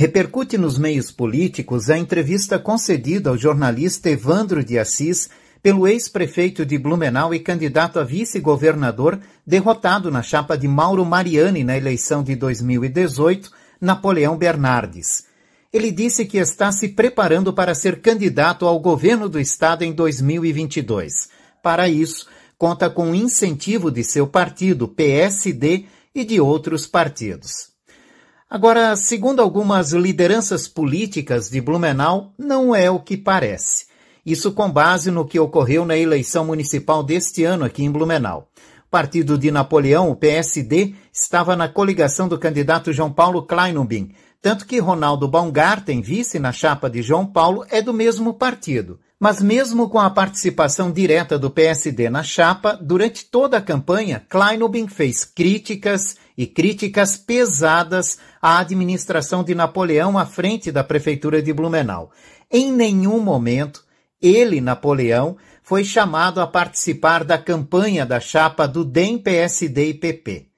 repercute nos meios políticos a entrevista concedida ao jornalista Evandro de Assis pelo ex-prefeito de Blumenau e candidato a vice-governador, derrotado na chapa de Mauro Mariani na eleição de 2018, Napoleão Bernardes. Ele disse que está se preparando para ser candidato ao governo do estado em 2022. Para isso, conta com o incentivo de seu partido, PSD, e de outros partidos. Agora, segundo algumas lideranças políticas de Blumenau, não é o que parece. Isso com base no que ocorreu na eleição municipal deste ano aqui em Blumenau. O partido de Napoleão, o PSD, estava na coligação do candidato João Paulo Kleinumbin, tanto que Ronaldo Baumgarten, vice na chapa de João Paulo, é do mesmo partido. Mas mesmo com a participação direta do PSD na chapa, durante toda a campanha, Kleinobin fez críticas e críticas pesadas à administração de Napoleão à frente da prefeitura de Blumenau. Em nenhum momento ele, Napoleão, foi chamado a participar da campanha da chapa do DEM, PSD e PP.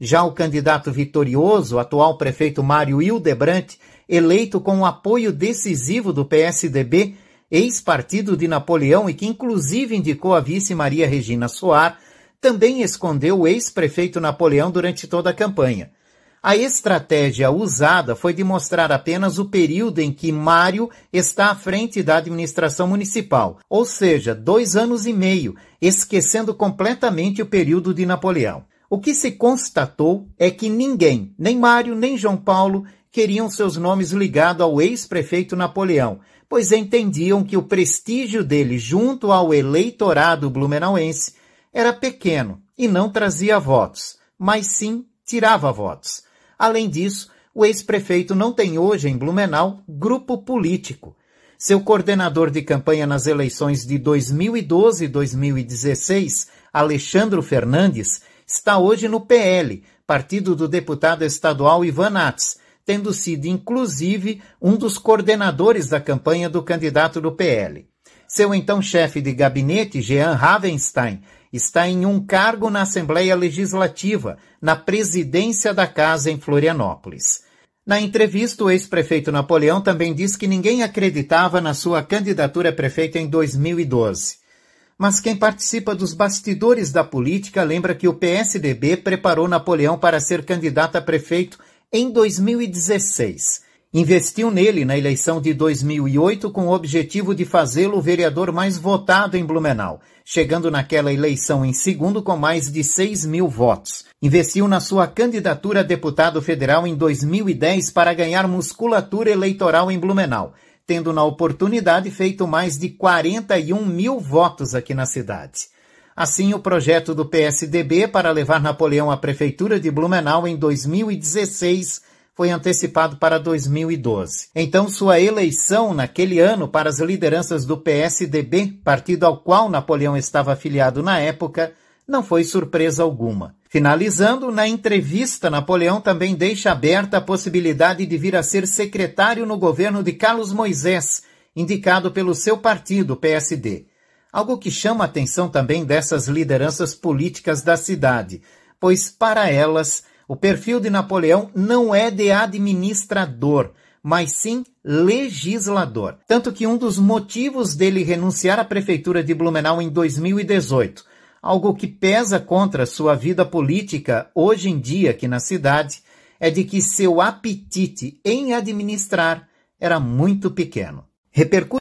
Já o candidato vitorioso, atual prefeito Mário Hildebrandt, eleito com o apoio decisivo do PSDB, ex-partido de Napoleão e que inclusive indicou a vice Maria Regina Soar, também escondeu o ex-prefeito Napoleão durante toda a campanha. A estratégia usada foi de mostrar apenas o período em que Mário está à frente da administração municipal, ou seja, dois anos e meio, esquecendo completamente o período de Napoleão. O que se constatou é que ninguém, nem Mário nem João Paulo, queriam seus nomes ligados ao ex-prefeito Napoleão, pois entendiam que o prestígio dele junto ao eleitorado blumenauense era pequeno e não trazia votos, mas sim tirava votos. Além disso, o ex-prefeito não tem hoje em Blumenau grupo político. Seu coordenador de campanha nas eleições de 2012 e 2016, Alexandre Fernandes, está hoje no PL, partido do deputado estadual Ivan Nats, tendo sido inclusive um dos coordenadores da campanha do candidato do PL. Seu então chefe de gabinete, Jean Ravenstein, está em um cargo na Assembleia Legislativa, na presidência da casa em Florianópolis. Na entrevista, o ex-prefeito Napoleão também disse que ninguém acreditava na sua candidatura a prefeito em 2012 mas quem participa dos bastidores da política lembra que o PSDB preparou Napoleão para ser candidato a prefeito em 2016. Investiu nele na eleição de 2008 com o objetivo de fazê-lo o vereador mais votado em Blumenau, chegando naquela eleição em segundo com mais de 6 mil votos. Investiu na sua candidatura a deputado federal em 2010 para ganhar musculatura eleitoral em Blumenau tendo na oportunidade feito mais de 41 mil votos aqui na cidade. Assim, o projeto do PSDB para levar Napoleão à Prefeitura de Blumenau em 2016 foi antecipado para 2012. Então, sua eleição naquele ano para as lideranças do PSDB, partido ao qual Napoleão estava afiliado na época, não foi surpresa alguma. Finalizando, na entrevista, Napoleão também deixa aberta a possibilidade de vir a ser secretário no governo de Carlos Moisés, indicado pelo seu partido, PSD. Algo que chama a atenção também dessas lideranças políticas da cidade, pois, para elas, o perfil de Napoleão não é de administrador, mas sim legislador. Tanto que um dos motivos dele renunciar à prefeitura de Blumenau em 2018 algo que pesa contra sua vida política hoje em dia aqui na cidade é de que seu apetite em administrar era muito pequeno. Repercute